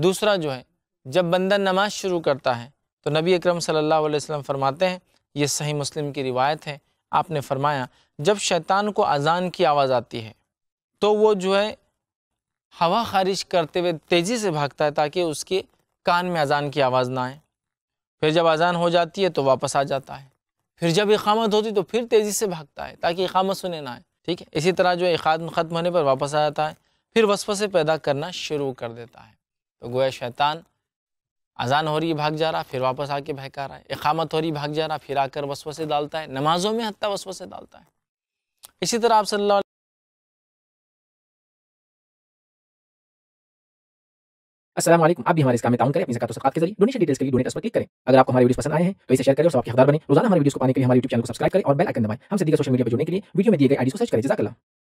दूसरा जो है जब बंदा नमाज शुरू करता है तो नबी अकरम सल्लल्लाहु अलैहि वसल्लम फरमाते हैं ये सही मुस्लिम की रिवायत है आपने फरमाया जब शैतान को अजान की आवाज़ आती है तो वो जो है हवा खारिज करते हुए तेज़ी से भागता है ताकि उसके कान में अजान की आवाज़ ना आए फिर जब अजान हो जाती है तो वापस आ जाता है फिर जब इकामत होती तो फिर तेज़ी से भागता है ताकि इकामत सुने ना आए ठीक है इसी तरह जो इकादम ख़त्म होने पर वापस आ जाता है फिर वसफ़ से पैदा करना शुरू कर देता है तो गोया शैतान अजान हो रही भाग जा रहा फिर वापस आके बहका रहा है इकामत हो रही भाग जा रहा फिर आकर वसव से डालता है नमाजों में हती वसव से डालता है इसी तरह आप सल्ला असलम आप भी हमारे काम में ताउन करें अपनी जकात सकात के जरिए डोनेशन डिटेल्स के लिए डोनेट पर क्लिक करें अगर आपको हमारे वीडियो पसंद आए हैं तो इसे शेयर करें और सबके हकदार बने रोजाना हमारे वीडियो को पाने के लिए हमारे यूट्यूब चैनल को सब्सक्राइब करें और बेल आइकन दबाएं हम सीधे सोशल मीडिया पर जुड़ने के लिए वीडियो में दिए गए आईडी को सर्च करें जजाकला